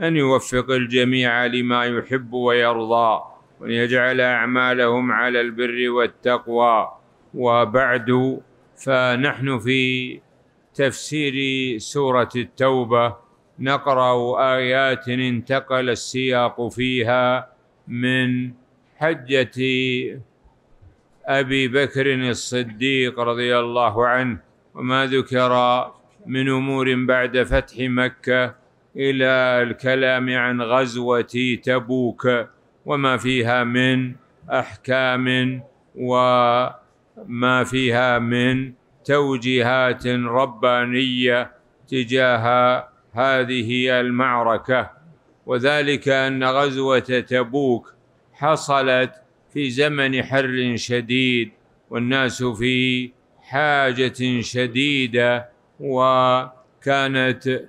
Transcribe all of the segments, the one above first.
أن يوفق الجميع لما يحب ويرضى وأن يجعل أعمالهم على البر والتقوى وبعد فنحن في تفسير سورة التوبة نقرأ آيات انتقل السياق فيها من حجة أبي بكر الصديق رضي الله عنه وما ذكر من أمور بعد فتح مكة الى الكلام عن غزوه تبوك وما فيها من احكام وما فيها من توجيهات ربانيه تجاه هذه المعركه وذلك ان غزوه تبوك حصلت في زمن حر شديد والناس في حاجه شديده وكانت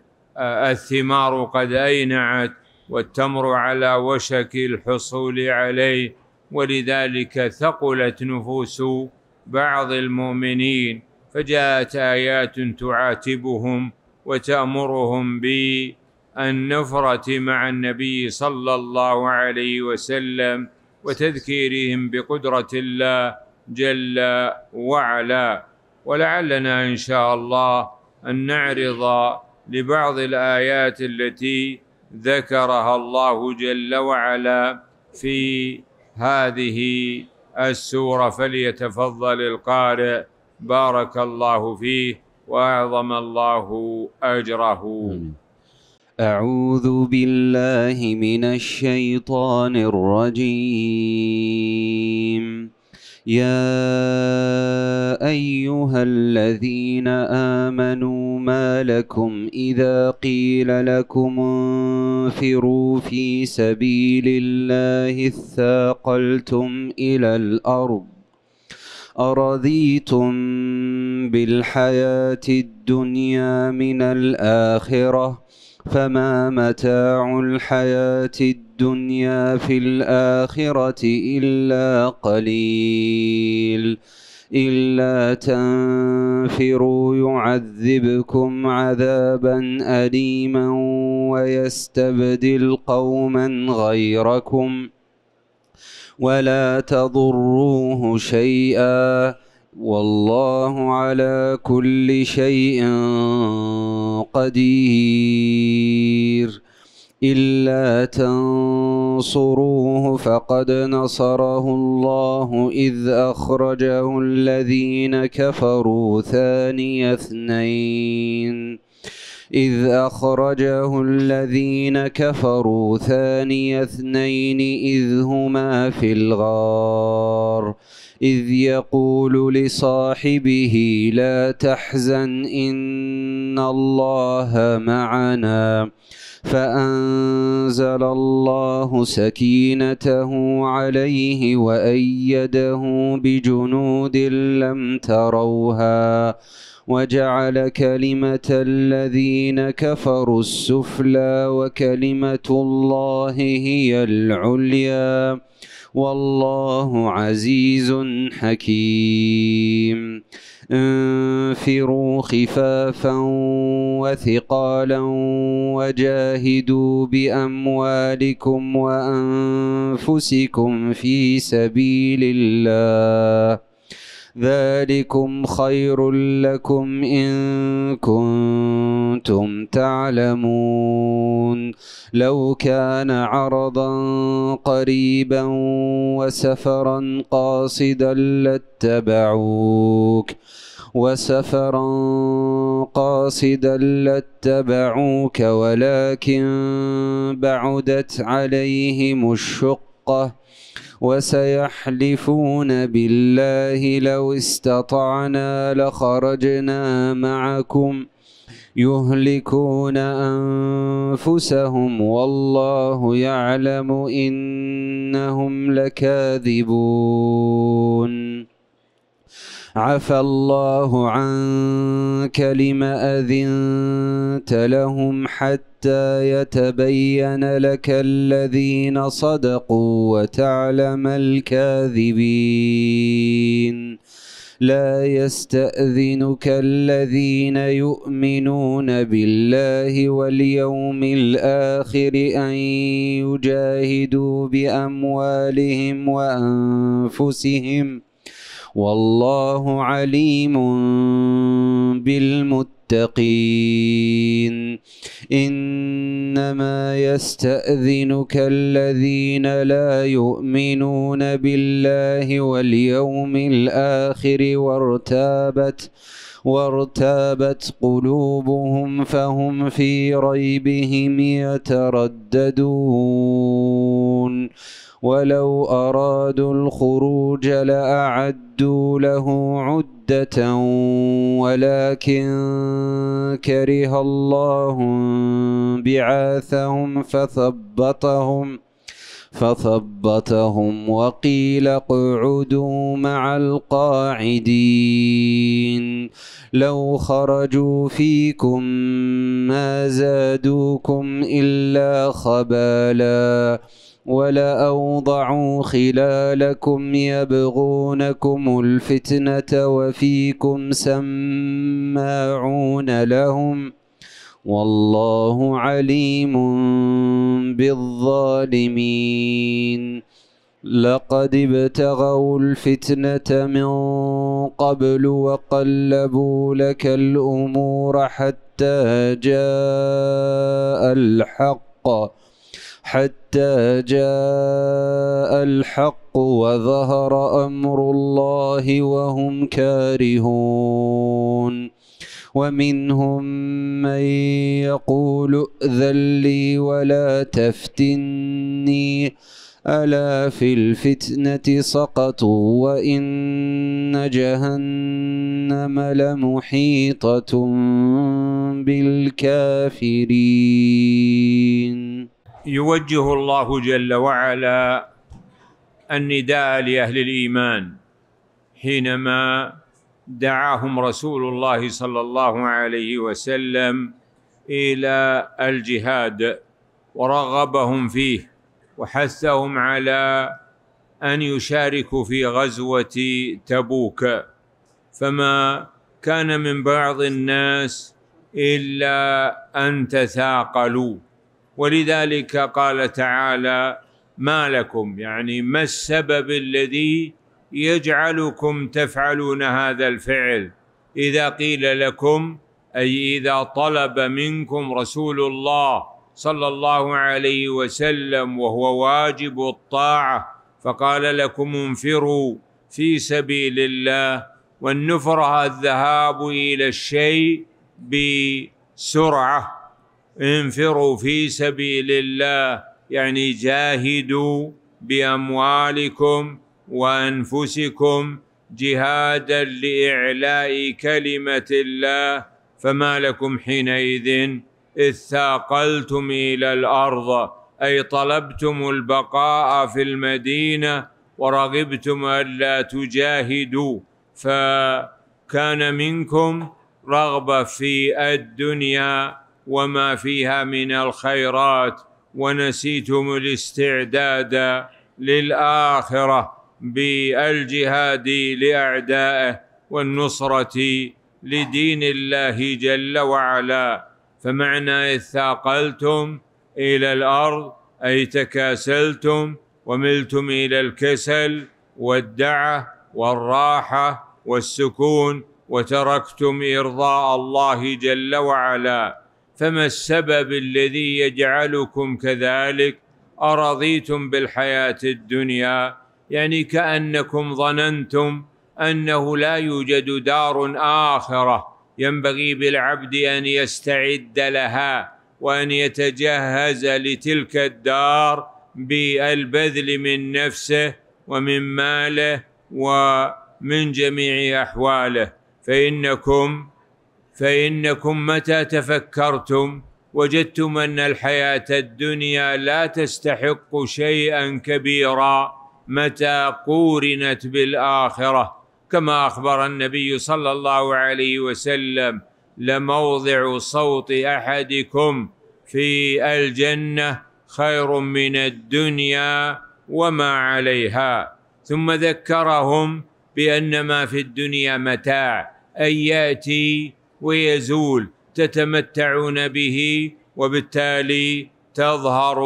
الثمار قد أينعت والتمر على وشك الحصول عليه ولذلك ثقلت نفوس بعض المؤمنين فجاءت آيات تعاتبهم وتأمرهم بالنفرة مع النبي صلى الله عليه وسلم وتذكيرهم بقدرة الله جل وعلا ولعلنا إن شاء الله أن نعرض لبعض الآيات التي ذكرها الله جل وعلا في هذه السورة فليتفضل القارئ بارك الله فيه وأعظم الله أجره أعوذ بالله من الشيطان الرجيم يا ايها الذين امنوا ما لكم اذا قيل لكم انفروا في سبيل الله اثاقلتم الى الارض ارضيتم بالحياه الدنيا من الاخره فما متاع الحياة الدنيا في الآخرة إلا قليل إلا تنفروا يعذبكم عذابا أليما ويستبدل قوما غيركم ولا تضروه شيئا والله على كل شيء قدير إلا تنصروه فقد نصره الله إذ أخرجه الذين كفروا ثاني اثنين إذ أخرجه الذين كفروا ثاني اثنين إذ هما في الغار إذ يقول لصاحبه لا تحزن إن الله معنا فأنزل الله سكينته عليه وأيده بجنود لم تروها وجعل كلمة الذين كفروا السفلى وكلمة الله هي العليا والله عزيز حكيم انفروا خفافا وثقالا وجاهدوا باموالكم وانفسكم في سبيل الله ذلكم خير لكم إن كنتم تعلمون لو كان عرضا قريبا وسفرا قاصدا لاتبعوك وسفرا قاصدا لاتبعوك ولكن بعدت عليهم الشقه وسيحلفون بالله لو استطعنا لخرجنا معكم يهلكون أنفسهم والله يعلم إنهم لكاذبون عفى الله عنك لما أذنت لهم حتى يتبين لك الذين صدقوا وتعلم الكاذبين لا يستأذنك الذين يؤمنون بالله واليوم الآخر أن يجاهدوا بأموالهم وأنفسهم والله عليم بالمتقين إنما يستأذنك الذين لا يؤمنون بالله واليوم الآخر وارتابت وارتابت قلوبهم فهم في ريبهم يترددون ولو أرادوا الخروج لأعدوا له عدة ولكن كره الله بعاثهم فثبطهم فثبطهم وقيل اقعدوا مع القاعدين لو خرجوا فيكم ما زادوكم إلا خبالاً ولأوضعوا خلالكم يبغونكم الفتنة وفيكم سماعون لهم والله عليم بالظالمين لقد ابتغوا الفتنة من قبل وقلبوا لك الأمور حتى جاء الحق حتى جاء الحق وظهر امر الله وهم كارهون ومنهم من يقول ائذن لي ولا تفتني ألا في الفتنة سقطوا وإن جهنم لمحيطة بالكافرين يوجه الله جل وعلا النداء لاهل الايمان حينما دعاهم رسول الله صلى الله عليه وسلم الى الجهاد ورغبهم فيه وحثهم على ان يشاركوا في غزوه تبوك فما كان من بعض الناس الا ان تثاقلوا ولذلك قال تعالى ما لكم يعني ما السبب الذي يجعلكم تفعلون هذا الفعل اذا قيل لكم اي اذا طلب منكم رسول الله صلى الله عليه وسلم وهو واجب الطاعه فقال لكم انفروا في سبيل الله والنفر الذهاب الى الشيء بسرعه انفروا في سبيل الله يعني جاهدوا باموالكم وانفسكم جهادا لاعلاء كلمه الله فما لكم حينئذ اذ ثاقلتم الى الارض اي طلبتم البقاء في المدينه ورغبتم الا تجاهدوا فكان منكم رغبه في الدنيا وما فيها من الخيرات ونسيتم الاستعداد للاخره بالجهاد لاعدائه والنصره لدين الله جل وعلا فمعنى اذ ثاقلتم الى الارض اي تكاسلتم وملتم الى الكسل والدعه والراحه والسكون وتركتم ارضاء الله جل وعلا فما السبب الذي يجعلكم كذلك أرضيتم بالحياة الدنيا يعني كأنكم ظننتم أنه لا يوجد دار آخرة ينبغي بالعبد أن يستعد لها وأن يتجهز لتلك الدار بالبذل من نفسه ومن ماله ومن جميع أحواله فإنكم فانكم متى تفكرتم وجدتم ان الحياه الدنيا لا تستحق شيئا كبيرا متى قورنت بالاخره كما اخبر النبي صلى الله عليه وسلم لموضع صوت احدكم في الجنه خير من الدنيا وما عليها ثم ذكرهم بان ما في الدنيا متاع ان ياتي ويزول تتمتعون به وبالتالي تظهر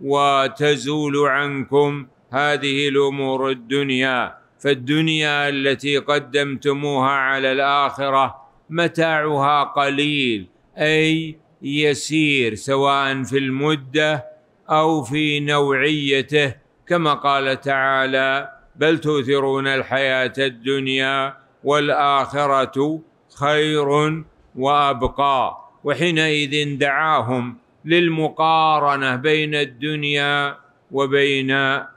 وتزول عنكم هذه الامور الدنيا فالدنيا التي قدمتموها على الاخره متاعها قليل اي يسير سواء في المده او في نوعيته كما قال تعالى بل تؤثرون الحياه الدنيا والاخره خير وابقى وحينئذ دعاهم للمقارنه بين الدنيا وبين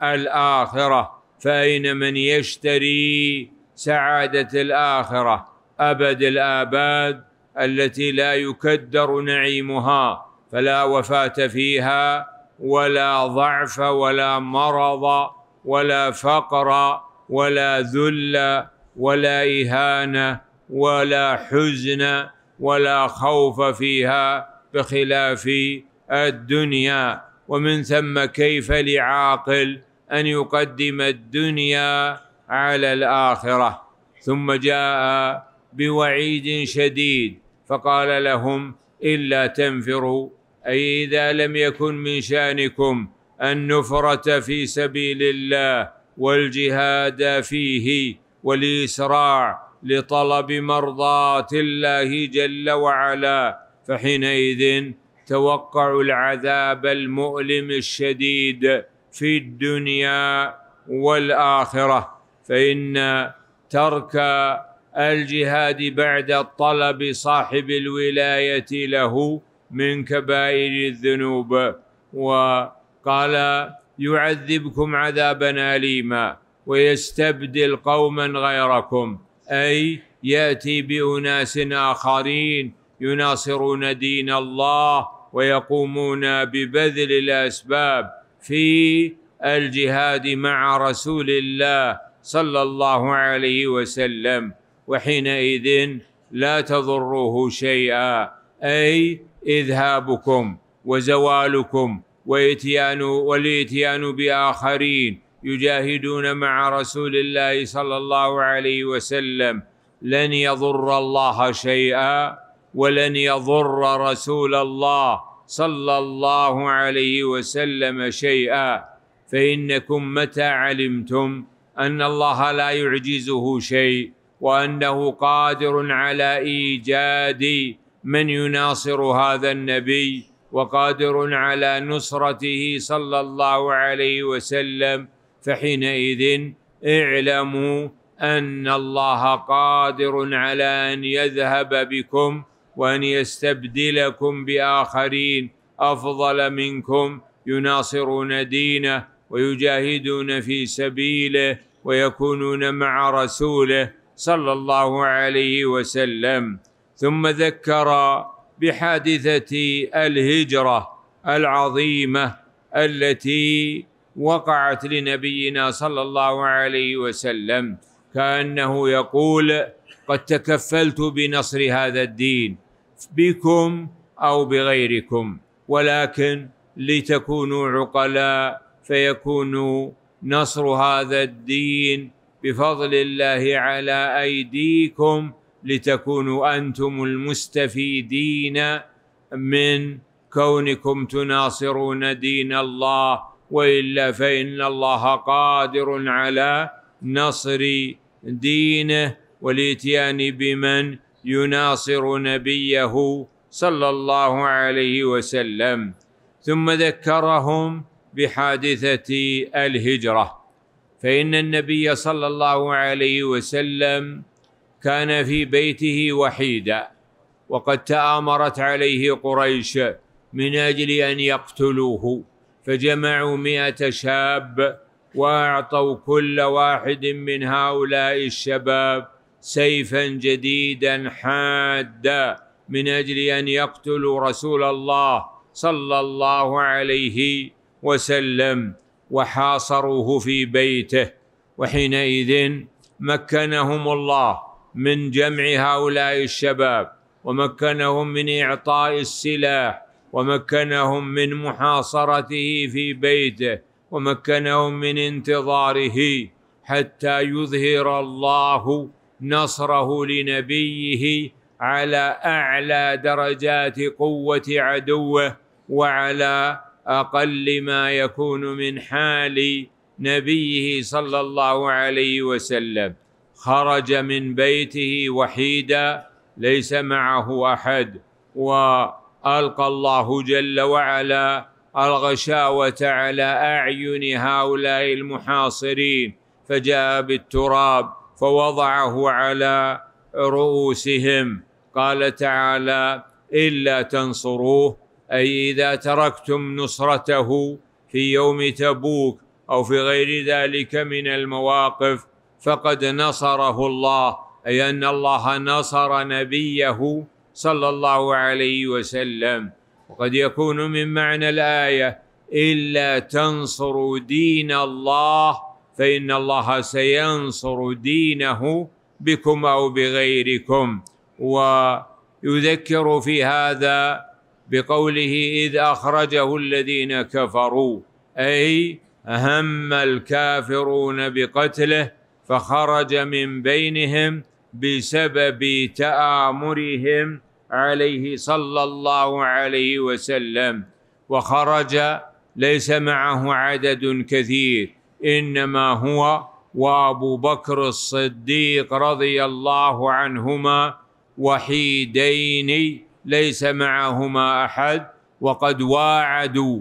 الاخره فاين من يشتري سعاده الاخره ابد الاباد التي لا يكدر نعيمها فلا وفاه فيها ولا ضعف ولا مرض ولا فقر ولا ذل ولا اهانه ولا حزن ولا خوف فيها بخلاف الدنيا ومن ثم كيف لعاقل ان يقدم الدنيا على الاخره ثم جاء بوعيد شديد فقال لهم الا تنفروا اي اذا لم يكن من شانكم النفره في سبيل الله والجهاد فيه والاسراع لطلب مرضات الله جل وعلا فحينئذ توقع العذاب المؤلم الشديد في الدنيا والاخره فان ترك الجهاد بعد الطلب صاحب الولايه له من كبائر الذنوب وقال يعذبكم عذابا اليما ويستبدل قوما غيركم اي ياتي باناس اخرين يناصرون دين الله ويقومون ببذل الاسباب في الجهاد مع رسول الله صلى الله عليه وسلم وحينئذ لا تضروه شيئا اي اذهابكم وزوالكم واتيان والاتيان باخرين يجاهدون مع رسول الله صلى الله عليه وسلم لن يضر الله شيئا ولن يضر رسول الله صلى الله عليه وسلم شيئا فانكم متى علمتم ان الله لا يعجزه شيء وانه قادر على ايجاد من يناصر هذا النبي وقادر على نصرته صلى الله عليه وسلم فحينئذ اعلموا ان الله قادر على ان يذهب بكم وان يستبدلكم باخرين افضل منكم يناصرون دينه ويجاهدون في سبيله ويكونون مع رسوله صلى الله عليه وسلم ثم ذكر بحادثه الهجره العظيمه التي وقعت لنبينا صلى الله عليه وسلم كانه يقول قد تكفلت بنصر هذا الدين بكم او بغيركم ولكن لتكونوا عقلاء فيكون نصر هذا الدين بفضل الله على ايديكم لتكونوا انتم المستفيدين من كونكم تناصرون دين الله والا فان الله قادر على نصر دينه والاتيان بمن يناصر نبيه صلى الله عليه وسلم ثم ذكرهم بحادثه الهجره فان النبي صلى الله عليه وسلم كان في بيته وحيدا وقد تامرت عليه قريش من اجل ان يقتلوه فجمعوا مئة شاب وأعطوا كل واحد من هؤلاء الشباب سيفا جديدا حادا من أجل أن يقتلوا رسول الله صلى الله عليه وسلم وحاصروه في بيته وحينئذ مكنهم الله من جمع هؤلاء الشباب ومكنهم من إعطاء السلاح ومكنهم من محاصرته في بيته ومكنهم من انتظاره حتى يظهر الله نصره لنبيه على اعلى درجات قوه عدوه وعلى اقل ما يكون من حال نبيه صلى الله عليه وسلم خرج من بيته وحيدا ليس معه احد و القى الله جل وعلا الغشاوه على اعين هؤلاء المحاصرين فجاء بالتراب فوضعه على رؤوسهم قال تعالى الا تنصروه اي اذا تركتم نصرته في يوم تبوك او في غير ذلك من المواقف فقد نصره الله اي ان الله نصر نبيه صلى الله عليه وسلم وقد يكون من معنى الايه الا تنصروا دين الله فان الله سينصر دينه بكم او بغيركم ويذكر في هذا بقوله اذ اخرجه الذين كفروا اي اهم الكافرون بقتله فخرج من بينهم بسبب تامرهم عليه صلى الله عليه وسلم وخرج ليس معه عدد كثير انما هو وابو بكر الصديق رضي الله عنهما وحيدين ليس معهما احد وقد واعدوا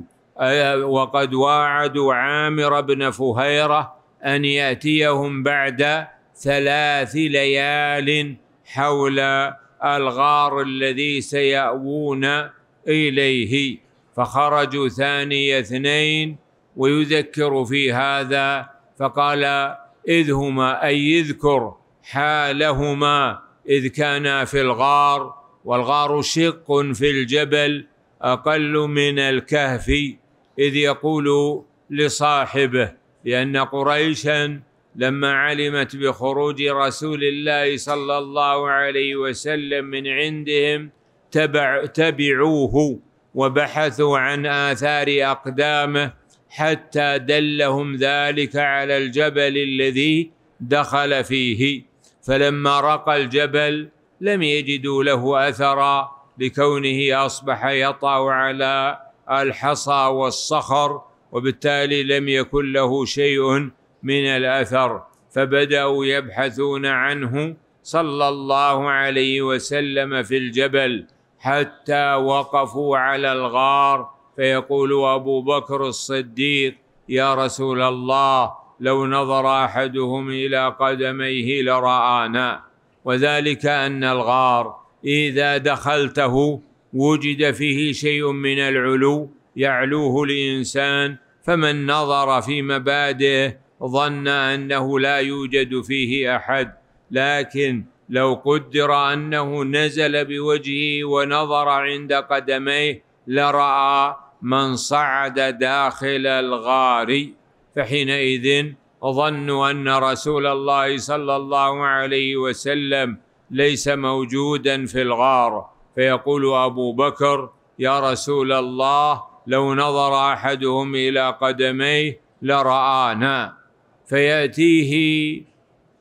وقد واعدوا عامر بن فهيره ان ياتيهم بعد ثلاث ليال حول الغار الذي سيأوون إليه فخرجوا ثاني اثنين ويذكر في هذا فقال إذ هما أي اذكر حالهما إذ كانا في الغار والغار شق في الجبل أقل من الكهف إذ يقول لصاحبه لأن قريشا لما علمت بخروج رسول الله صلى الله عليه وسلم من عندهم تبع تبعوه وبحثوا عن آثار أقدامه حتى دلهم ذلك على الجبل الذي دخل فيه فلما رقى الجبل لم يجدوا له أثرا لكونه أصبح يطأ على الحصى والصخر وبالتالي لم يكن له شيء من الاثر فبداوا يبحثون عنه صلى الله عليه وسلم في الجبل حتى وقفوا على الغار فيقول ابو بكر الصديق يا رسول الله لو نظر احدهم الى قدميه لرانا وذلك ان الغار اذا دخلته وجد فيه شيء من العلو يعلوه الانسان فمن نظر في مبادئه ظن انه لا يوجد فيه احد لكن لو قدر انه نزل بوجهه ونظر عند قدميه لراى من صعد داخل الغار فحينئذ ظنوا ان رسول الله صلى الله عليه وسلم ليس موجودا في الغار فيقول ابو بكر يا رسول الله لو نظر احدهم الى قدميه لرانا فياتيه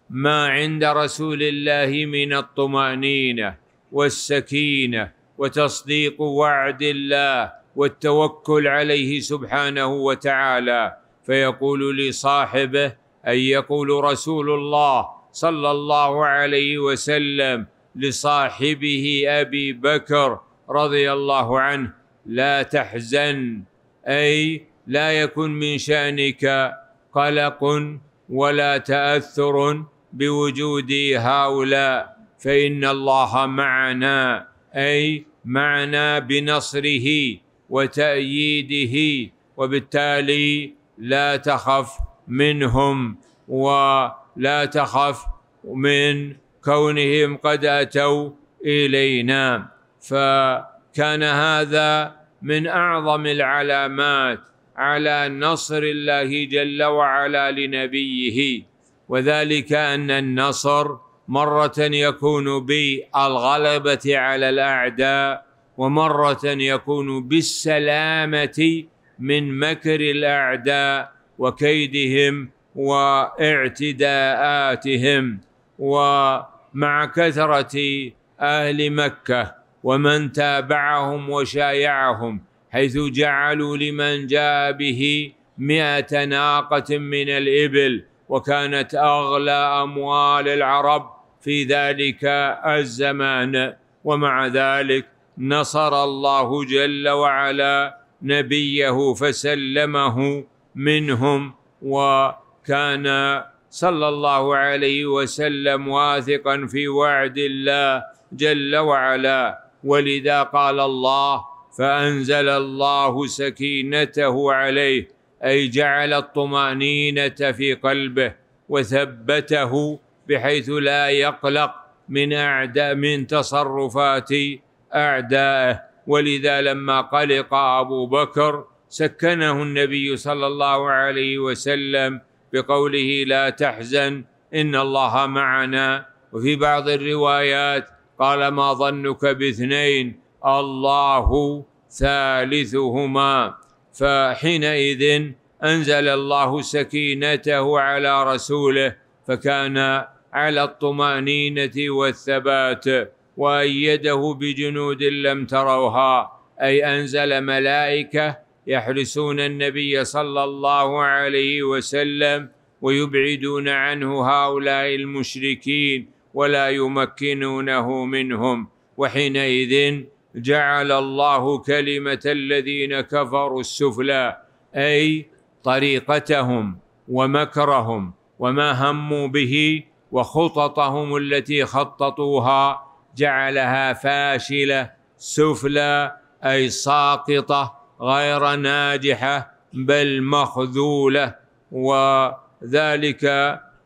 ما عند رسول الله من الطمانينه والسكينه وتصديق وعد الله والتوكل عليه سبحانه وتعالى فيقول لصاحبه اي يقول رسول الله صلى الله عليه وسلم لصاحبه ابي بكر رضي الله عنه لا تحزن اي لا يكن من شانك قلق ولا تاثر بوجود هؤلاء فان الله معنا اي معنا بنصره وتاييده وبالتالي لا تخف منهم ولا تخف من كونهم قد اتوا الينا فكان هذا من اعظم العلامات على نصر الله جل وعلا لنبيه وذلك ان النصر مره يكون بالغلبه على الاعداء ومره يكون بالسلامه من مكر الاعداء وكيدهم واعتداءاتهم ومع كثره اهل مكه ومن تابعهم وشايعهم حيث جعلوا لمن جاء به مئة ناقة من الإبل وكانت أغلى أموال العرب في ذلك الزمان ومع ذلك نصر الله جل وعلا نبيه فسلمه منهم وكان صلى الله عليه وسلم واثقا في وعد الله جل وعلا ولذا قال الله فانزل الله سكينته عليه اي جعل الطمانينه في قلبه وثبته بحيث لا يقلق من اعداء من تصرفات اعدائه ولذا لما قلق ابو بكر سكنه النبي صلى الله عليه وسلم بقوله لا تحزن ان الله معنا وفي بعض الروايات قال ما ظنك باثنين الله ثالثهما فحينئذ انزل الله سكينته على رسوله فكان على الطمانينه والثبات وايده بجنود لم تروها اي انزل ملائكه يحرسون النبي صلى الله عليه وسلم ويبعدون عنه هؤلاء المشركين ولا يمكنونه منهم وحينئذ جعل الله كلمه الذين كفروا السفلى اي طريقتهم ومكرهم وما هموا به وخططهم التي خططوها جعلها فاشله سفلى اي ساقطه غير ناجحه بل مخذوله وذلك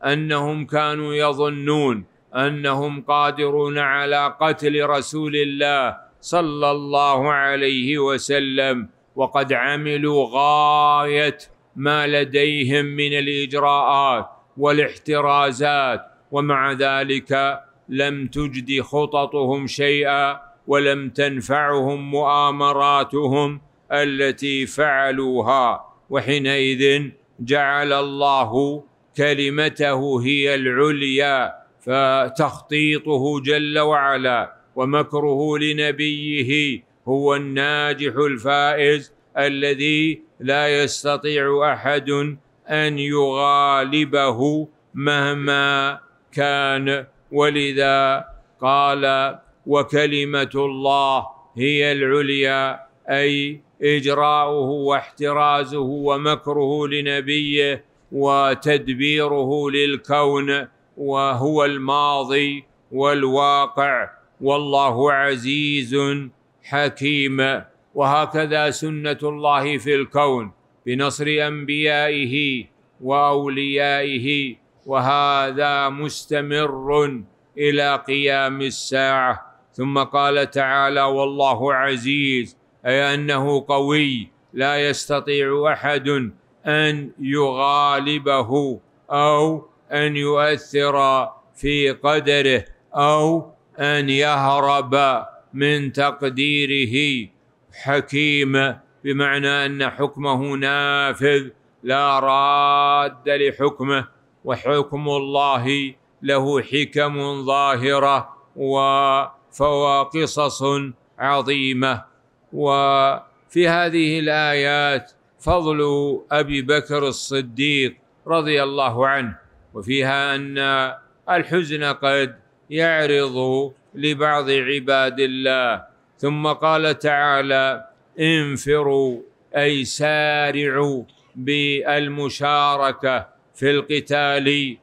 انهم كانوا يظنون انهم قادرون على قتل رسول الله صلى الله عليه وسلم وقد عملوا غايه ما لديهم من الاجراءات والاحترازات ومع ذلك لم تجد خططهم شيئا ولم تنفعهم مؤامراتهم التي فعلوها وحينئذ جعل الله كلمته هي العليا فتخطيطه جل وعلا ومكره لنبيه هو الناجح الفائز الذي لا يستطيع احد ان يغالبه مهما كان ولذا قال وكلمه الله هي العليا اي اجراؤه واحترازه ومكره لنبيه وتدبيره للكون وهو الماضي والواقع والله عزيز حكيم وهكذا سنه الله في الكون بنصر انبيائه واوليائه وهذا مستمر الى قيام الساعه ثم قال تعالى والله عزيز اي انه قوي لا يستطيع احد ان يغالبه او ان يؤثر في قدره او ان يهرب من تقديره حكيم بمعنى ان حكمه نافذ لا راد لحكمه وحكم الله له حكم ظاهره قصص عظيمه وفي هذه الايات فضل ابي بكر الصديق رضي الله عنه وفيها ان الحزن قد يعرض لبعض عباد الله ثم قال تعالى انفروا اي سارعوا بالمشاركه في القتال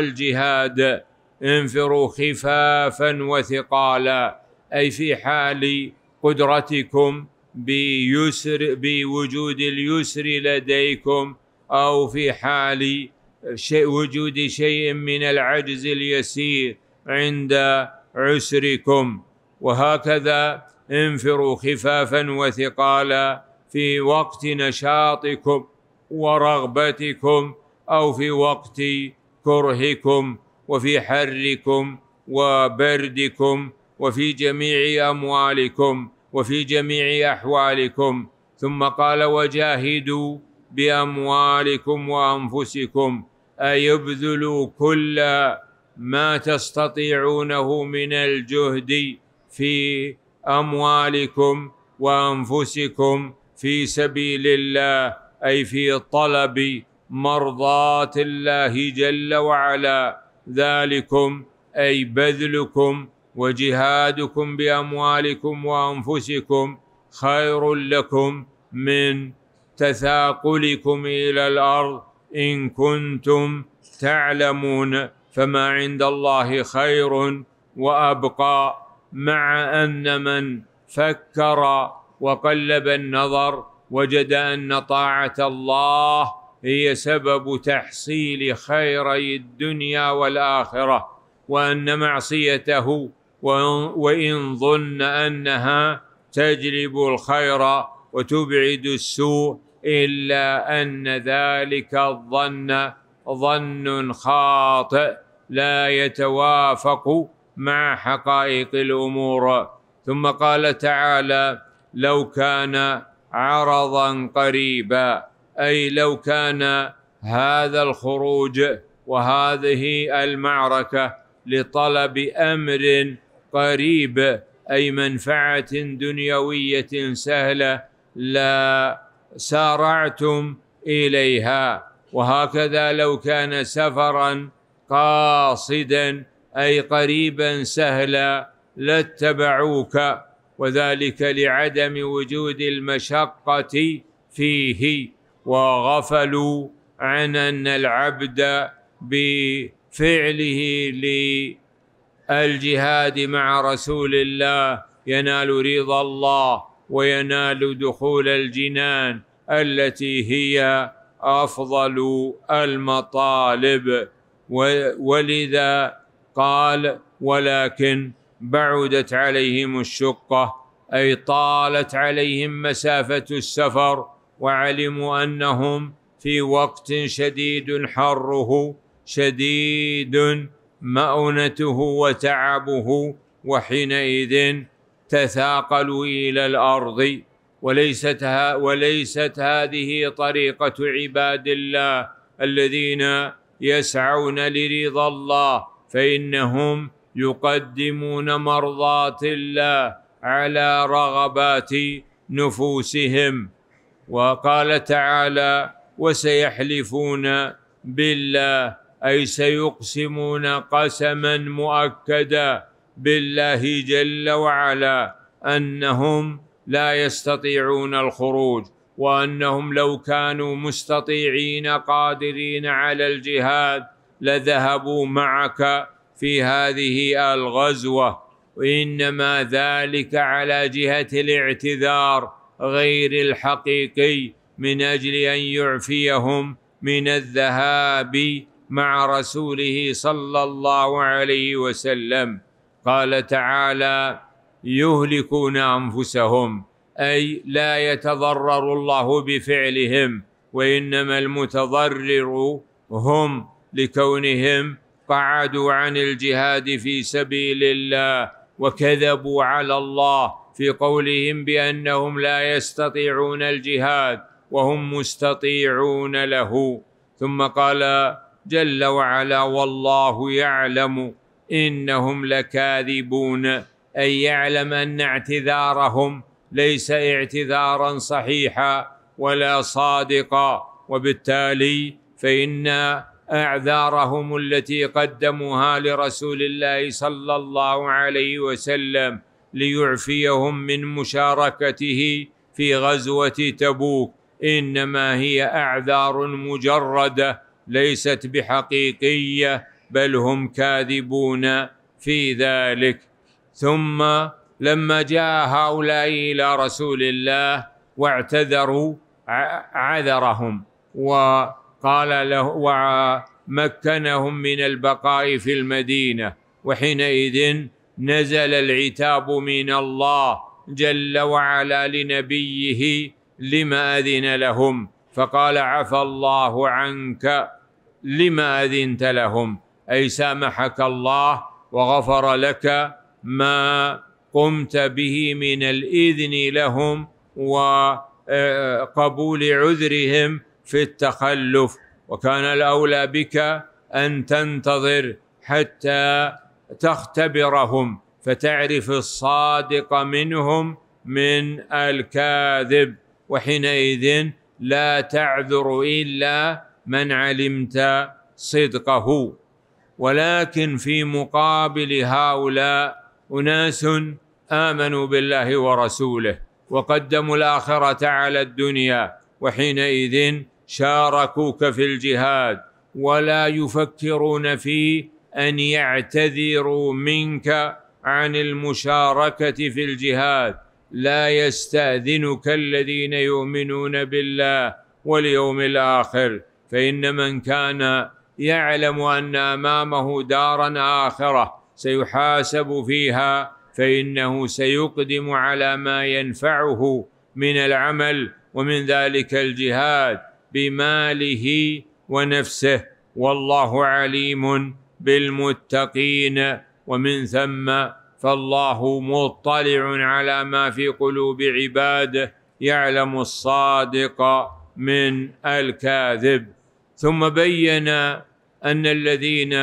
والجهاد انفروا خفافا وثقالا اي في حال قدرتكم بيسر بوجود اليسر لديكم او في حال شيء وجود شيء من العجز اليسير عند عسركم وهكذا انفروا خفافا وثقالا في وقت نشاطكم ورغبتكم او في وقت كرهكم وفي حركم وبردكم وفي جميع اموالكم وفي جميع احوالكم ثم قال وجاهدوا باموالكم وانفسكم ايبذلوا كل ما تستطيعونه من الجهد في اموالكم وانفسكم في سبيل الله اي في طلب مرضات الله جل وعلا ذلكم اي بذلكم وجهادكم باموالكم وانفسكم خير لكم من تثاقلكم الى الارض ان كنتم تعلمون فما عند الله خير وابقى مع ان من فكر وقلب النظر وجد ان طاعه الله هي سبب تحصيل خيري الدنيا والاخره وان معصيته وان ظن انها تجلب الخير وتبعد السوء الا ان ذلك الظن ظن خاطئ لا يتوافق مع حقائق الامور ثم قال تعالى لو كان عرضا قريبا اي لو كان هذا الخروج وهذه المعركه لطلب امر قريب اي منفعه دنيويه سهله لا سارعتم اليها وهكذا لو كان سفرا قاصدا اي قريبا سهلا لاتبعوك وذلك لعدم وجود المشقه فيه وغفلوا عن ان العبد بفعله للجهاد مع رسول الله ينال رضا الله وينال دخول الجنان التي هي افضل المطالب ولذا قال ولكن بعدت عليهم الشقه اي طالت عليهم مسافه السفر وعلموا انهم في وقت شديد حره شديد مؤنته وتعبه وحينئذ تثاقل إلى الأرض وليست وليست هذه طريقة عباد الله الذين يسعون لرضا الله فإنهم يقدمون مرضاة الله على رغبات نفوسهم وقال تعالى وسيحلفون بالله أي سيقسمون قسما مؤكدا بالله جل وعلا انهم لا يستطيعون الخروج وانهم لو كانوا مستطيعين قادرين على الجهاد لذهبوا معك في هذه الغزوه وانما ذلك على جهه الاعتذار غير الحقيقي من اجل ان يعفيهم من الذهاب مع رسوله صلى الله عليه وسلم قال تعالى يهلكون انفسهم اي لا يتضرر الله بفعلهم وانما المتضرر هم لكونهم قعدوا عن الجهاد في سبيل الله وكذبوا على الله في قولهم بانهم لا يستطيعون الجهاد وهم مستطيعون له ثم قال جل وعلا والله يعلم انهم لكاذبون ان يعلم ان اعتذارهم ليس اعتذارا صحيحا ولا صادقا وبالتالي فان اعذارهم التي قدموها لرسول الله صلى الله عليه وسلم ليعفيهم من مشاركته في غزوه تبوك انما هي اعذار مجرده ليست بحقيقيه بل هم كاذبون في ذلك ثم لما جاء هؤلاء الى رسول الله واعتذروا عذرهم وقال له ومكنهم من البقاء في المدينه وحينئذ نزل العتاب من الله جل وعلا لنبيه لما اذن لهم فقال عفى الله عنك لما اذنت لهم اي سامحك الله وغفر لك ما قمت به من الاذن لهم وقبول آه، عذرهم في التخلف وكان الاولى بك ان تنتظر حتى تختبرهم فتعرف الصادق منهم من الكاذب وحينئذ لا تعذر الا من علمت صدقه ولكن في مقابل هؤلاء اناس امنوا بالله ورسوله وقدموا الاخره على الدنيا وحينئذ شاركوك في الجهاد ولا يفكرون في ان يعتذروا منك عن المشاركه في الجهاد لا يستاذنك الذين يؤمنون بالله واليوم الاخر فان من كان يعلم ان امامه دارا اخره سيحاسب فيها فانه سيقدم على ما ينفعه من العمل ومن ذلك الجهاد بماله ونفسه والله عليم بالمتقين ومن ثم فالله مطلع على ما في قلوب عباده يعلم الصادق من الكاذب ثم بين ان الذين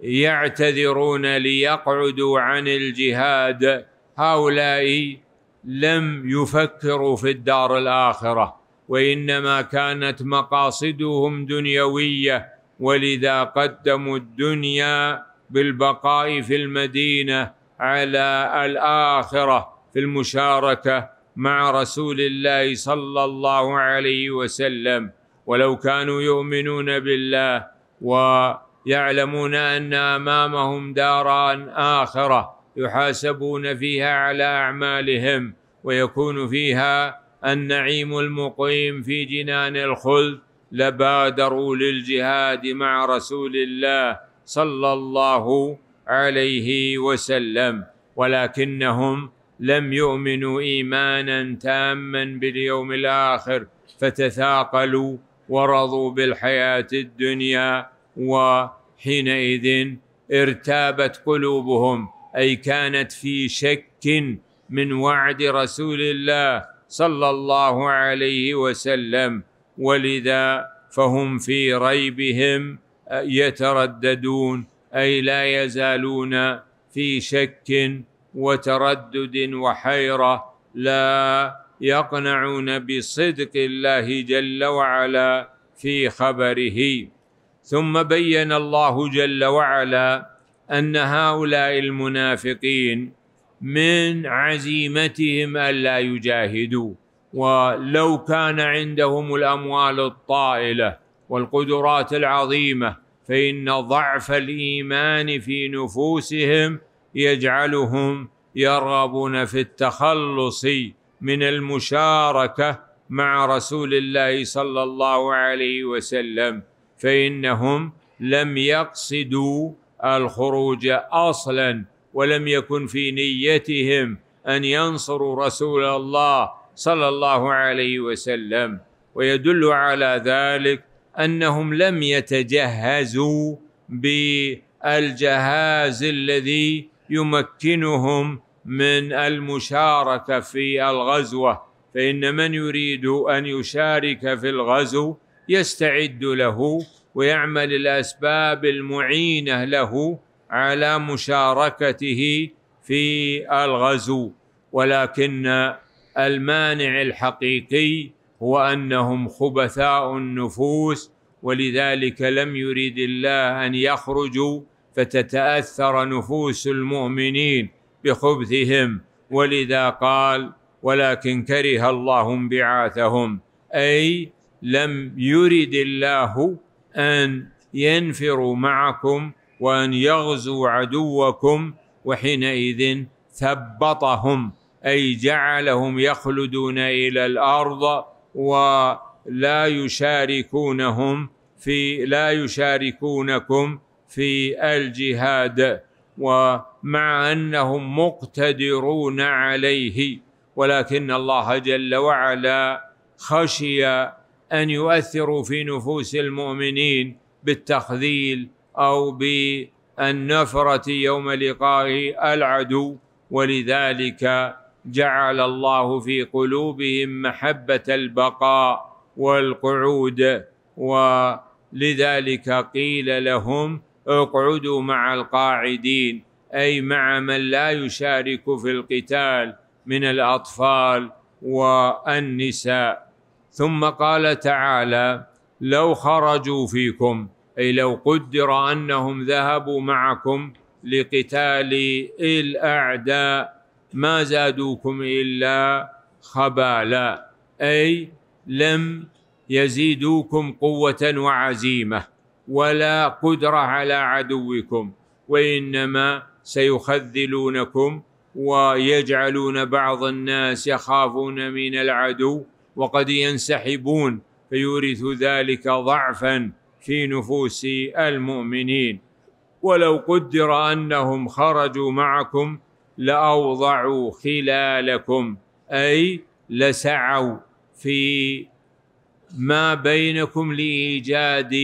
يعتذرون ليقعدوا عن الجهاد هؤلاء لم يفكروا في الدار الاخره وانما كانت مقاصدهم دنيويه ولذا قدموا الدنيا بالبقاء في المدينه على الاخره في المشاركه مع رسول الله صلى الله عليه وسلم ولو كانوا يؤمنون بالله ويعلمون ان امامهم دارا اخره يحاسبون فيها على اعمالهم ويكون فيها النعيم المقيم في جنان الخلد لبادروا للجهاد مع رسول الله صلى الله عليه وسلم ولكنهم لم يؤمنوا ايمانا تاما باليوم الاخر فتثاقلوا ورضوا بالحياه الدنيا وحينئذ ارتابت قلوبهم اي كانت في شك من وعد رسول الله صلى الله عليه وسلم ولذا فهم في ريبهم يترددون اي لا يزالون في شك وتردد وحيره لا يقنعون بصدق الله جل وعلا في خبره ثم بين الله جل وعلا ان هؤلاء المنافقين من عزيمتهم الا يجاهدوا ولو كان عندهم الاموال الطائله والقدرات العظيمه فان ضعف الايمان في نفوسهم يجعلهم يرغبون في التخلص من المشاركه مع رسول الله صلى الله عليه وسلم فانهم لم يقصدوا الخروج اصلا ولم يكن في نيتهم ان ينصروا رسول الله صلى الله عليه وسلم ويدل على ذلك انهم لم يتجهزوا بالجهاز الذي يمكنهم من المشاركه في الغزوه فان من يريد ان يشارك في الغزو يستعد له ويعمل الاسباب المعينه له على مشاركته في الغزو ولكن المانع الحقيقي هو انهم خبثاء النفوس ولذلك لم يريد الله ان يخرجوا فتتاثر نفوس المؤمنين بخبثهم ولذا قال ولكن كره الله انبعاثهم اي لم يرد الله ان ينفروا معكم وان يغزوا عدوكم وحينئذ ثبطهم اي جعلهم يخلدون الى الارض ولا يشاركونهم في لا يشاركونكم في الجهاد ومع انهم مقتدرون عليه ولكن الله جل وعلا خشي ان يؤثروا في نفوس المؤمنين بالتخذيل او بالنفره يوم لقاء العدو ولذلك جعل الله في قلوبهم محبه البقاء والقعود ولذلك قيل لهم اقعدوا مع القاعدين اي مع من لا يشارك في القتال من الاطفال والنساء ثم قال تعالى لو خرجوا فيكم اي لو قدر انهم ذهبوا معكم لقتال الاعداء ما زادوكم الا خبالا اي لم يزيدوكم قوه وعزيمه ولا قدره على عدوكم وانما سيخذلونكم ويجعلون بعض الناس يخافون من العدو وقد ينسحبون فيورث ذلك ضعفا في نفوس المؤمنين ولو قدر انهم خرجوا معكم لاوضعوا خلالكم اي لسعوا في ما بينكم لايجاد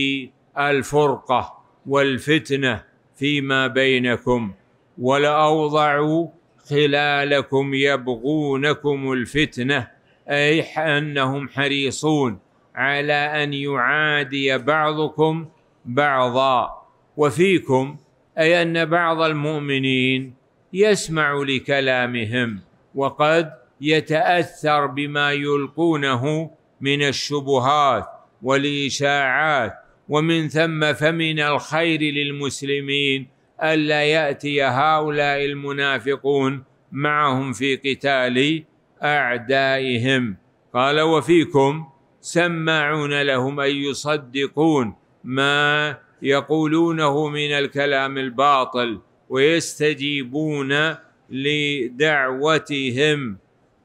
الفرقه والفتنه فيما بينكم ولاوضعوا خلالكم يبغونكم الفتنه اي انهم حريصون على ان يعادي بعضكم بعضا وفيكم اي ان بعض المؤمنين يسمع لكلامهم وقد يتاثر بما يلقونه من الشبهات والاشاعات ومن ثم فمن الخير للمسلمين ألا يأتي هؤلاء المنافقون معهم في قتال أعدائهم قال وفيكم سماعون لهم أي يصدقون ما يقولونه من الكلام الباطل ويستجيبون لدعوتهم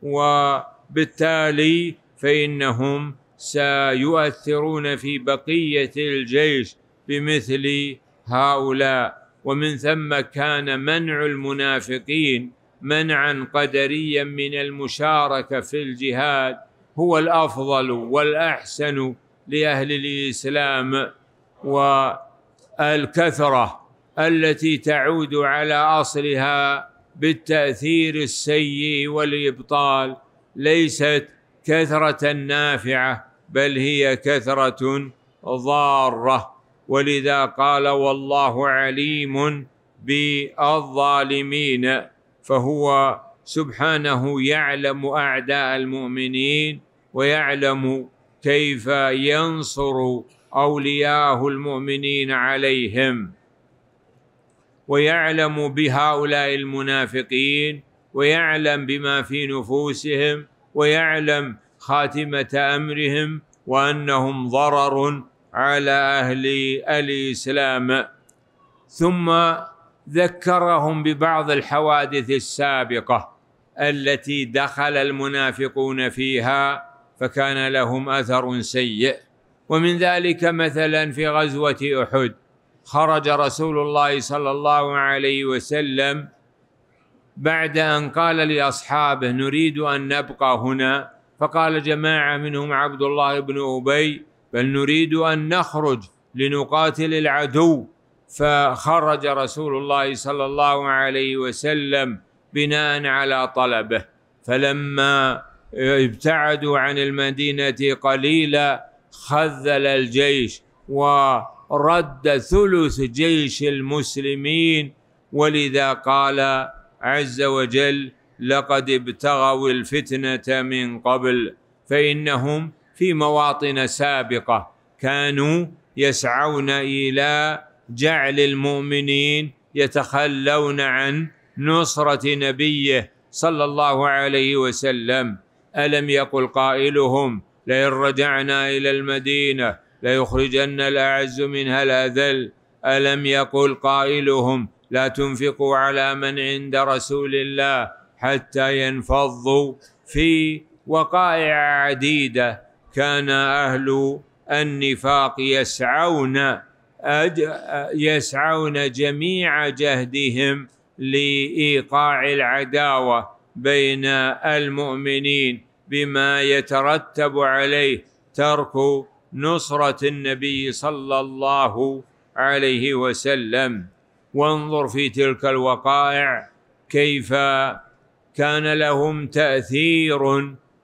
وبالتالي فإنهم سيؤثرون في بقية الجيش بمثل هؤلاء ومن ثم كان منع المنافقين منعا قدريا من المشاركة في الجهاد هو الأفضل والأحسن لأهل الإسلام والكثرة التي تعود على أصلها بالتأثير السيء والإبطال ليست كثرة نافعة بل هي كثرة ضارة ولذا قال والله عليم بالظالمين فهو سبحانه يعلم أعداء المؤمنين ويعلم كيف ينصر أولياءه المؤمنين عليهم ويعلم بهؤلاء المنافقين ويعلم بما في نفوسهم ويعلم خاتمه امرهم وانهم ضرر على اهل الاسلام ثم ذكرهم ببعض الحوادث السابقه التي دخل المنافقون فيها فكان لهم اثر سيء ومن ذلك مثلا في غزوه احد خرج رسول الله صلى الله عليه وسلم بعد ان قال لاصحابه نريد ان نبقى هنا فقال جماعة منهم عبد الله بن أبي بل نريد أن نخرج لنقاتل العدو فخرج رسول الله صلى الله عليه وسلم بناء على طلبه فلما ابتعدوا عن المدينة قليلا خذل الجيش ورد ثلث جيش المسلمين ولذا قال عز وجل لقد ابتغوا الفتنه من قبل فانهم في مواطن سابقه كانوا يسعون الى جعل المؤمنين يتخلون عن نصره نبيه صلى الله عليه وسلم الم يقل قائلهم لئن رجعنا الى المدينه ليخرجن الاعز منها الاذل الم يقل قائلهم لا تنفقوا على من عند رسول الله حتى ينفضوا في وقائع عديده كان اهل النفاق يسعون يسعون جميع جهدهم لايقاع العداوه بين المؤمنين بما يترتب عليه ترك نصره النبي صلى الله عليه وسلم وانظر في تلك الوقائع كيف كان لهم تاثير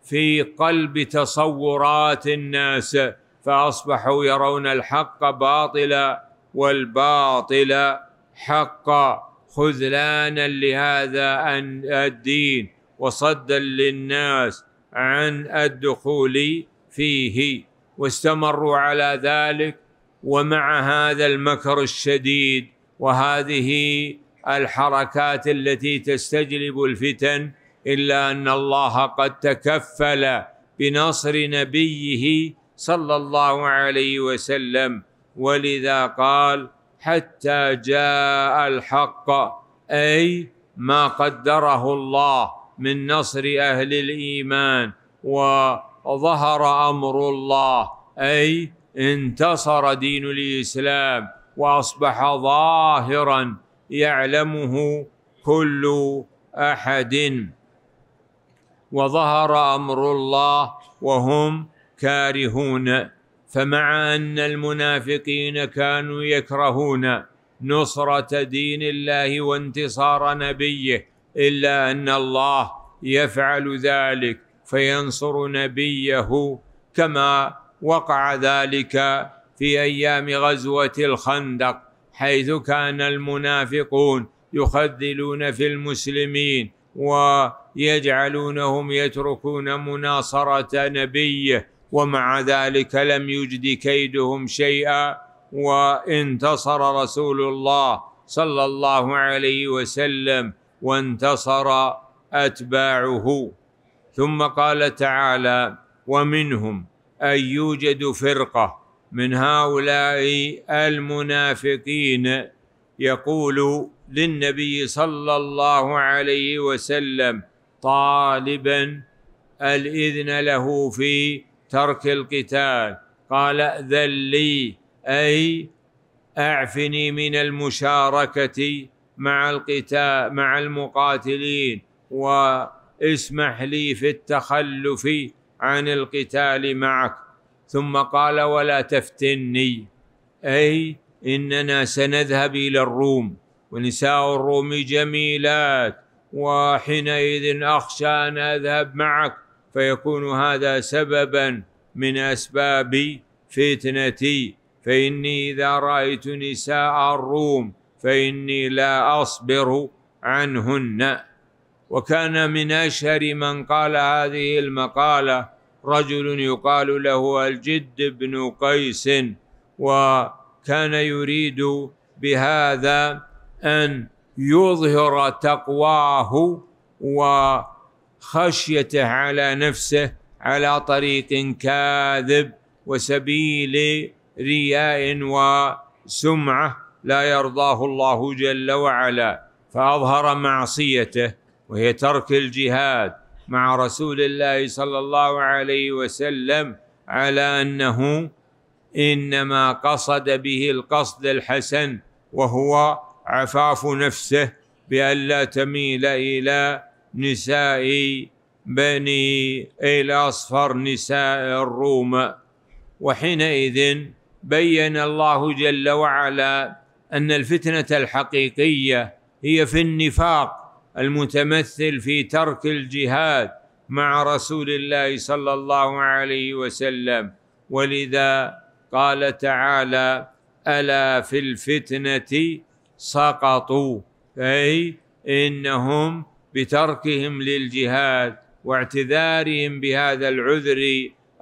في قلب تصورات الناس فاصبحوا يرون الحق باطلا والباطل حقا خذلانا لهذا الدين وصدا للناس عن الدخول فيه واستمروا على ذلك ومع هذا المكر الشديد وهذه الحركات التي تستجلب الفتن الا ان الله قد تكفل بنصر نبيه صلى الله عليه وسلم ولذا قال حتى جاء الحق اي ما قدره الله من نصر اهل الايمان وظهر امر الله اي انتصر دين الاسلام واصبح ظاهرا يعلمه كل احد وظهر امر الله وهم كارهون فمع ان المنافقين كانوا يكرهون نصره دين الله وانتصار نبيه الا ان الله يفعل ذلك فينصر نبيه كما وقع ذلك في ايام غزوه الخندق حيث كان المنافقون يخذلون في المسلمين ويجعلونهم يتركون مناصره نبيه ومع ذلك لم يجد كيدهم شيئا وانتصر رسول الله صلى الله عليه وسلم وانتصر اتباعه ثم قال تعالى ومنهم ان يوجد فرقه من هؤلاء المنافقين يقول للنبي صلى الله عليه وسلم طالبا الاذن له في ترك القتال قال اذن لي اي اعفني من المشاركه مع القتال مع المقاتلين واسمح لي في التخلف عن القتال معك ثم قال ولا تفتني اي اننا سنذهب الى الروم ونساء الروم جميلات وحينئذ اخشى ان اذهب معك فيكون هذا سببا من اسباب فتنتي فاني اذا رايت نساء الروم فاني لا اصبر عنهن وكان من اشهر من قال هذه المقاله رجل يقال له الجد بن قيس وكان يريد بهذا ان يظهر تقواه وخشيته على نفسه على طريق كاذب وسبيل رياء وسمعه لا يرضاه الله جل وعلا فاظهر معصيته وهي ترك الجهاد مع رسول الله صلى الله عليه وسلم على انه انما قصد به القصد الحسن وهو عفاف نفسه بألا تميل إلى نساء بني الأصفر نساء الروم وحينئذ بين الله جل وعلا أن الفتنة الحقيقية هي في النفاق المتمثل في ترك الجهاد مع رسول الله صلى الله عليه وسلم ولذا قال تعالى الا في الفتنه سقطوا اي انهم بتركهم للجهاد واعتذارهم بهذا العذر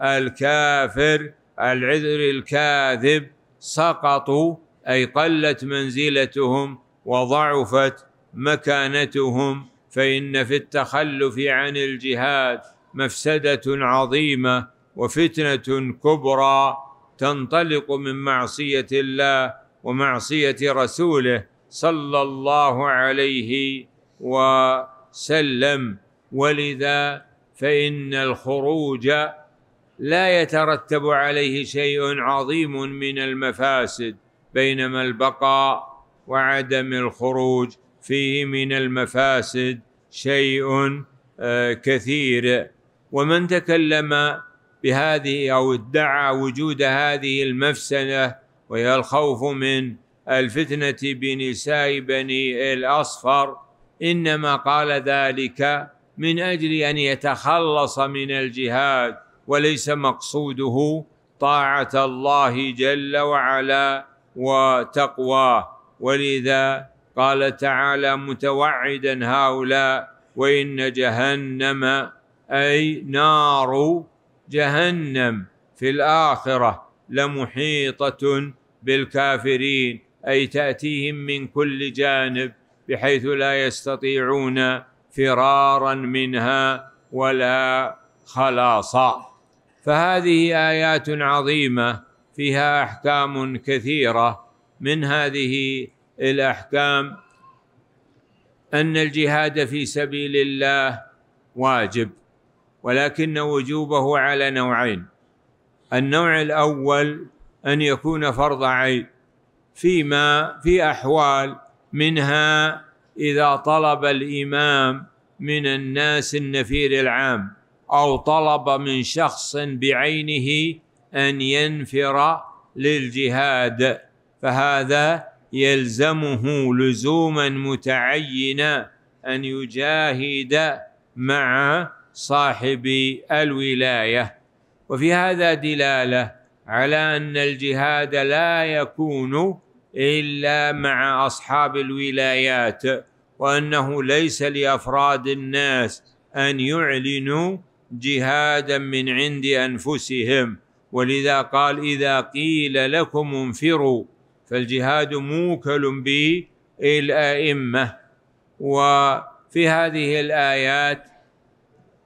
الكافر العذر الكاذب سقطوا اي قلت منزلتهم وضعفت مكانتهم فإن في التخلف عن الجهاد مفسدة عظيمة وفتنة كبرى تنطلق من معصية الله ومعصية رسوله صلى الله عليه وسلم ولذا فإن الخروج لا يترتب عليه شيء عظيم من المفاسد بينما البقاء وعدم الخروج فيه من المفاسد شيء آه، كثير ومن تكلم بهذه او ادعى وجود هذه المفسنة وهي الخوف من الفتنه بنساء بني الاصفر انما قال ذلك من اجل ان يتخلص من الجهاد وليس مقصوده طاعه الله جل وعلا وتقواه ولذا قال تعالى متوعدا هؤلاء وان جهنم اي نار جهنم في الاخره لمحيطه بالكافرين اي تاتيهم من كل جانب بحيث لا يستطيعون فرارا منها ولا خلاصا فهذه ايات عظيمه فيها احكام كثيره من هذه الأحكام أن الجهاد في سبيل الله واجب ولكن وجوبه على نوعين النوع الأول أن يكون فرض عين فيما في أحوال منها إذا طلب الإمام من الناس النفير العام أو طلب من شخص بعينه أن ينفر للجهاد فهذا يلزمه لزوما متعينا ان يجاهد مع صاحب الولايه وفي هذا دلاله على ان الجهاد لا يكون الا مع اصحاب الولايات وانه ليس لافراد الناس ان يعلنوا جهادا من عند انفسهم ولذا قال اذا قيل لكم انفروا فالجهاد موكل بالائمه وفي هذه الايات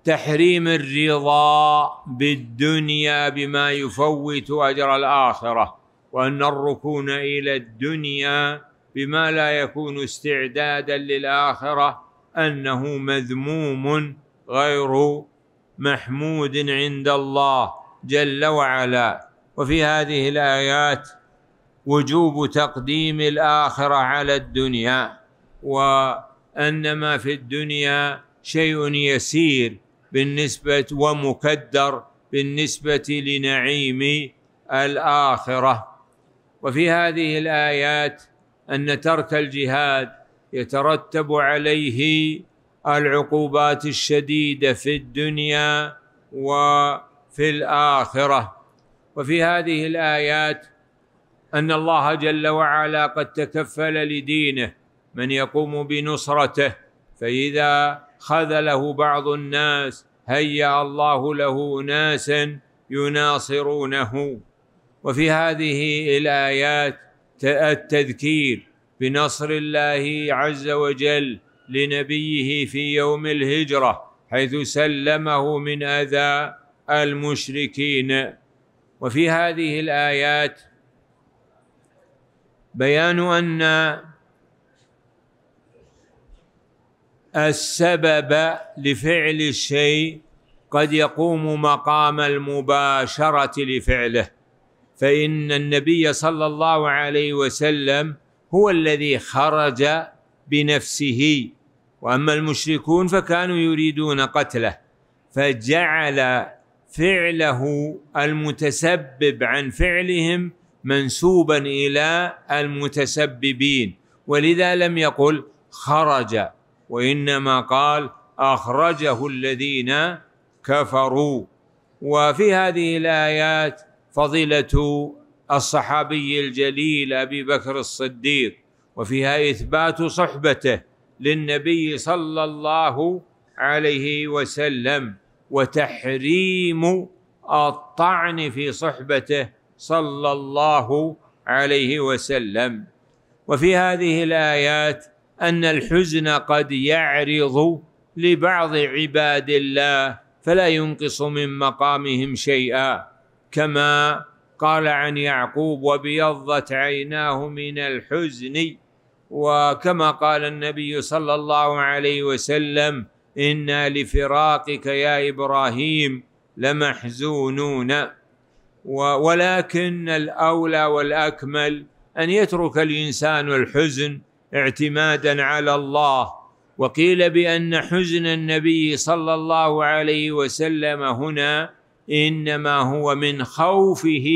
تحريم الرضا بالدنيا بما يفوت اجر الاخره وان الركون الى الدنيا بما لا يكون استعدادا للاخره انه مذموم غير محمود عند الله جل وعلا وفي هذه الايات وجوب تقديم الاخره على الدنيا وان ما في الدنيا شيء يسير بالنسبه ومكدر بالنسبه لنعيم الاخره وفي هذه الايات ان ترك الجهاد يترتب عليه العقوبات الشديده في الدنيا وفي الاخره وفي هذه الايات ان الله جل وعلا قد تكفل لدينه من يقوم بنصرته فاذا خذله بعض الناس هيا الله له ناسا يناصرونه وفي هذه الايات التذكير بنصر الله عز وجل لنبيه في يوم الهجره حيث سلمه من اذى المشركين وفي هذه الايات بيان ان السبب لفعل الشيء قد يقوم مقام المباشره لفعله فان النبي صلى الله عليه وسلم هو الذي خرج بنفسه واما المشركون فكانوا يريدون قتله فجعل فعله المتسبب عن فعلهم منسوبا الى المتسببين ولذا لم يقل خرج وانما قال اخرجه الذين كفروا وفي هذه الايات فضيله الصحابي الجليل ابي بكر الصديق وفيها اثبات صحبته للنبي صلى الله عليه وسلم وتحريم الطعن في صحبته صلى الله عليه وسلم وفي هذه الايات ان الحزن قد يعرض لبعض عباد الله فلا ينقص من مقامهم شيئا كما قال عن يعقوب وبيضت عيناه من الحزن وكما قال النبي صلى الله عليه وسلم انا لفراقك يا ابراهيم لمحزونون ولكن الاولى والاكمل ان يترك الانسان الحزن اعتمادا على الله وقيل بان حزن النبي صلى الله عليه وسلم هنا انما هو من خوفه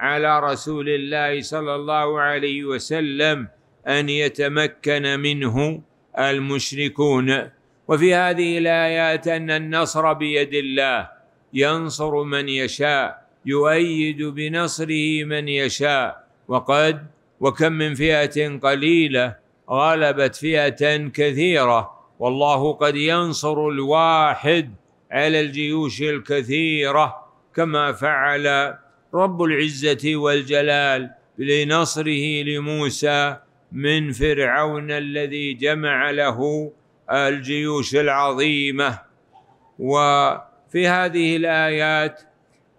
على رسول الله صلى الله عليه وسلم ان يتمكن منه المشركون وفي هذه الايات ان النصر بيد الله ينصر من يشاء يؤيد بنصره من يشاء وقد وكم من فئه قليله غلبت فئه كثيره والله قد ينصر الواحد على الجيوش الكثيره كما فعل رب العزه والجلال لنصره لموسى من فرعون الذي جمع له الجيوش العظيمه وفي هذه الايات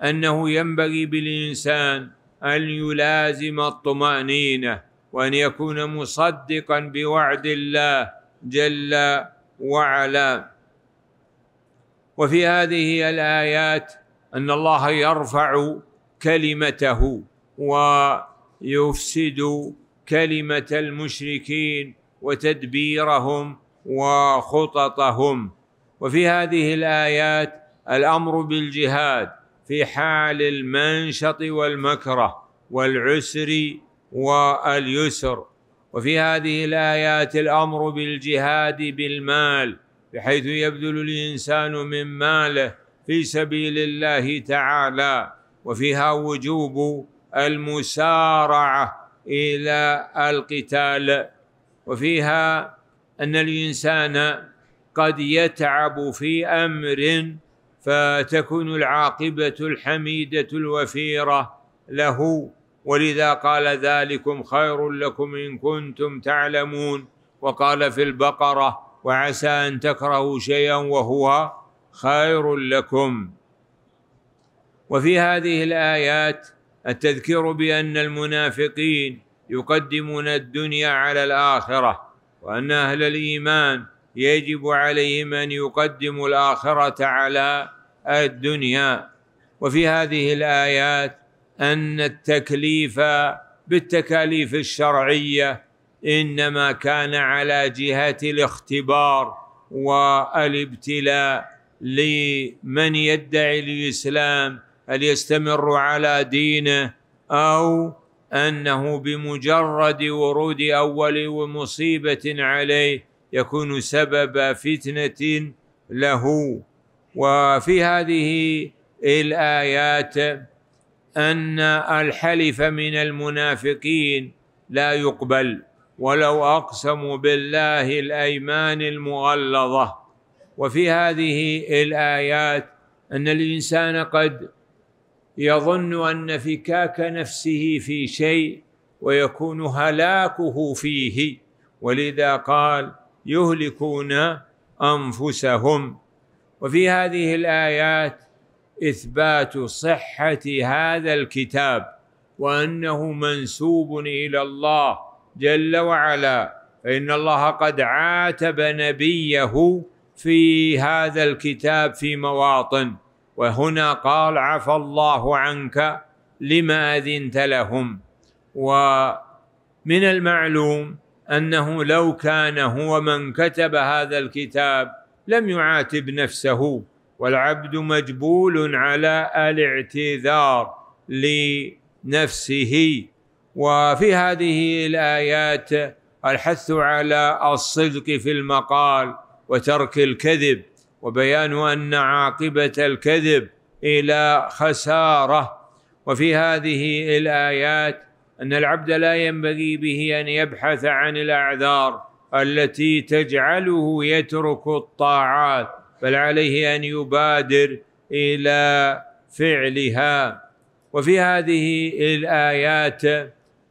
أنه ينبغي بالإنسان أن يلازم الطمأنينة وأن يكون مصدقا بوعد الله جل وعلا وفي هذه الآيات أن الله يرفع كلمته ويفسد كلمة المشركين وتدبيرهم وخططهم وفي هذه الآيات الأمر بالجهاد في حال المنشط والمكره والعسر واليسر وفي هذه الايات الامر بالجهاد بالمال بحيث يبذل الانسان من ماله في سبيل الله تعالى وفيها وجوب المسارعه الى القتال وفيها ان الانسان قد يتعب في امر فتكون العاقبه الحميده الوفيره له ولذا قال ذلكم خير لكم ان كنتم تعلمون وقال في البقره وعسى ان تكرهوا شيئا وهو خير لكم وفي هذه الايات التذكير بان المنافقين يقدمون الدنيا على الاخره وان اهل الايمان يجب عليهم ان يقدموا الاخره على الدنيا وفي هذه الايات ان التكليف بالتكاليف الشرعيه انما كان على جهه الاختبار والابتلاء لمن يدعي الاسلام هل يستمر على دينه او انه بمجرد ورود اول مصيبه عليه يكون سبب فتنة له وفي هذه الآيات أن الحلف من المنافقين لا يقبل ولو أقسموا بالله الأيمان المغلظة وفي هذه الآيات أن الإنسان قد يظن أن فكاك نفسه في شيء ويكون هلاكه فيه ولذا قال يهلكون انفسهم وفي هذه الايات اثبات صحه هذا الكتاب وانه منسوب الى الله جل وعلا فان الله قد عاتب نبيه في هذا الكتاب في مواطن وهنا قال عفى الله عنك لما اذنت لهم ومن المعلوم انه لو كان هو من كتب هذا الكتاب لم يعاتب نفسه والعبد مجبول على الاعتذار لنفسه وفي هذه الايات الحث على الصدق في المقال وترك الكذب وبيان ان عاقبه الكذب الى خساره وفي هذه الايات ان العبد لا ينبغي به ان يبحث عن الاعذار التي تجعله يترك الطاعات بل عليه ان يبادر الى فعلها وفي هذه الايات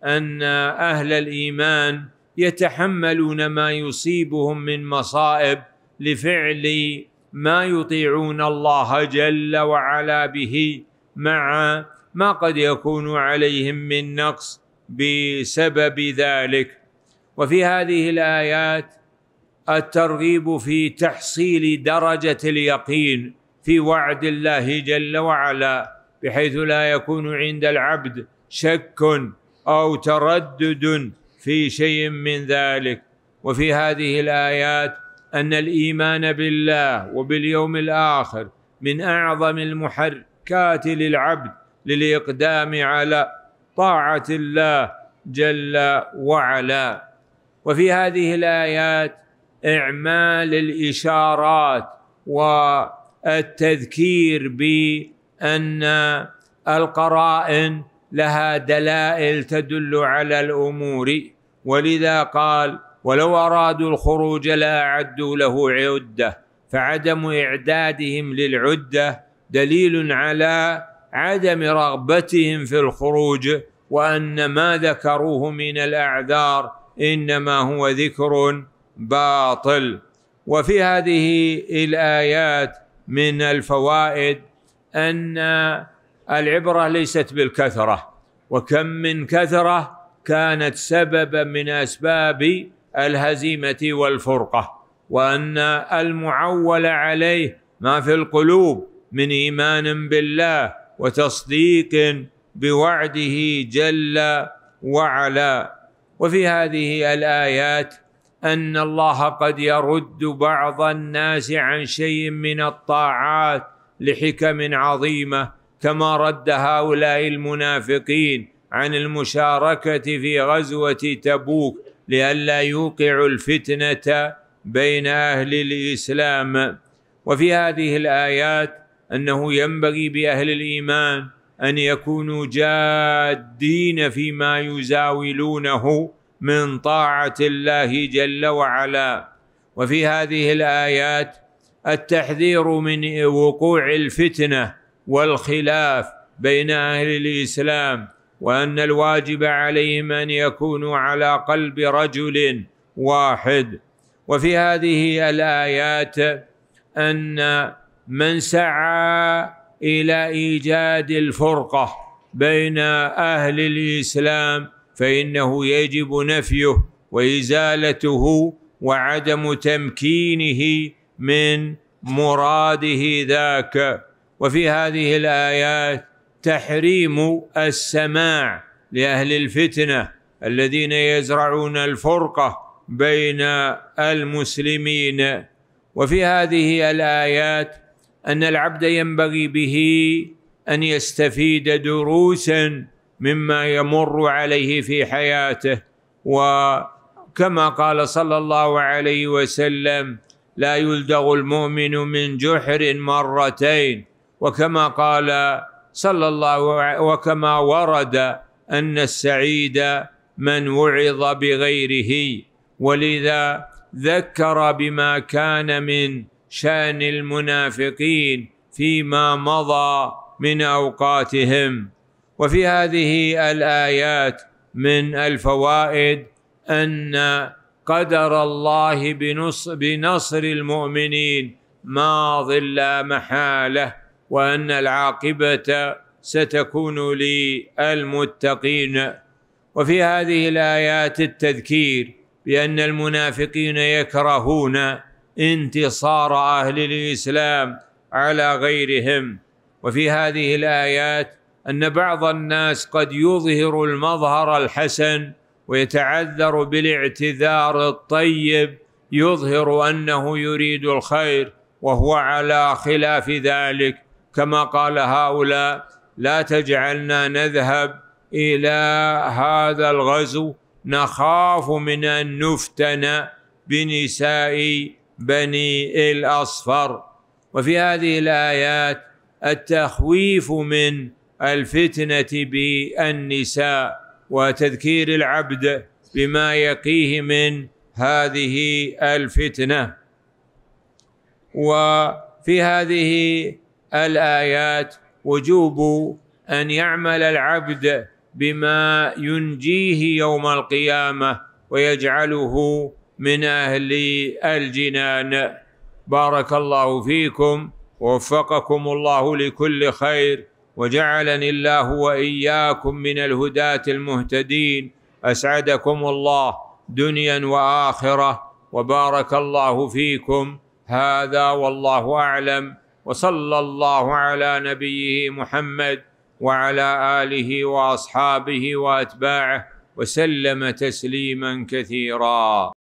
ان اهل الايمان يتحملون ما يصيبهم من مصائب لفعل ما يطيعون الله جل وعلا به مع ما قد يكون عليهم من نقص بسبب ذلك وفي هذه الايات الترغيب في تحصيل درجه اليقين في وعد الله جل وعلا بحيث لا يكون عند العبد شك او تردد في شيء من ذلك وفي هذه الايات ان الايمان بالله وباليوم الاخر من اعظم المحركات للعبد للإقدام على طاعة الله جل وعلا وفي هذه الآيات إعمال الإشارات والتذكير بأن القرائن لها دلائل تدل على الأمور ولذا قال ولو أرادوا الخروج لأعدوا له عدة فعدم إعدادهم للعدة دليل على عدم رغبتهم في الخروج وان ما ذكروه من الاعذار انما هو ذكر باطل وفي هذه الايات من الفوائد ان العبره ليست بالكثره وكم من كثره كانت سببا من اسباب الهزيمه والفرقه وان المعول عليه ما في القلوب من ايمان بالله وتصديق بوعده جل وعلا وفي هذه الايات ان الله قد يرد بعض الناس عن شيء من الطاعات لحكم عظيمه كما رد هؤلاء المنافقين عن المشاركه في غزوه تبوك لئلا يوقعوا الفتنه بين اهل الاسلام وفي هذه الايات انه ينبغي باهل الايمان ان يكونوا جادين فيما يزاولونه من طاعه الله جل وعلا وفي هذه الايات التحذير من وقوع الفتنه والخلاف بين اهل الاسلام وان الواجب عليهم ان يكونوا على قلب رجل واحد وفي هذه الايات ان من سعى الى ايجاد الفرقه بين اهل الاسلام فانه يجب نفيه وازالته وعدم تمكينه من مراده ذاك وفي هذه الايات تحريم السماع لاهل الفتنه الذين يزرعون الفرقه بين المسلمين وفي هذه الايات ان العبد ينبغي به ان يستفيد دروسا مما يمر عليه في حياته وكما قال صلى الله عليه وسلم لا يلدغ المؤمن من جحر مرتين وكما قال صلى الله وكما ورد ان السعيد من وعظ بغيره ولذا ذكر بما كان من شان المنافقين فيما مضى من اوقاتهم وفي هذه الايات من الفوائد ان قدر الله بنصر, بنصر المؤمنين ماض لا محاله وان العاقبه ستكون للمتقين وفي هذه الايات التذكير بان المنافقين يكرهون انتصار اهل الاسلام على غيرهم وفي هذه الايات ان بعض الناس قد يظهر المظهر الحسن ويتعذر بالاعتذار الطيب يظهر انه يريد الخير وهو على خلاف ذلك كما قال هؤلاء لا تجعلنا نذهب الى هذا الغزو نخاف من ان نفتن بنساء بني الاصفر وفي هذه الايات التخويف من الفتنه بالنساء وتذكير العبد بما يقيه من هذه الفتنه وفي هذه الايات وجوب ان يعمل العبد بما ينجيه يوم القيامه ويجعله من أهل الجنان بارك الله فيكم ووفقكم الله لكل خير وجعلني الله وإياكم من الهداة المهتدين أسعدكم الله دنيا وآخرة وبارك الله فيكم هذا والله أعلم وصلى الله على نبيه محمد وعلى آله وأصحابه وأتباعه وسلم تسليما كثيرا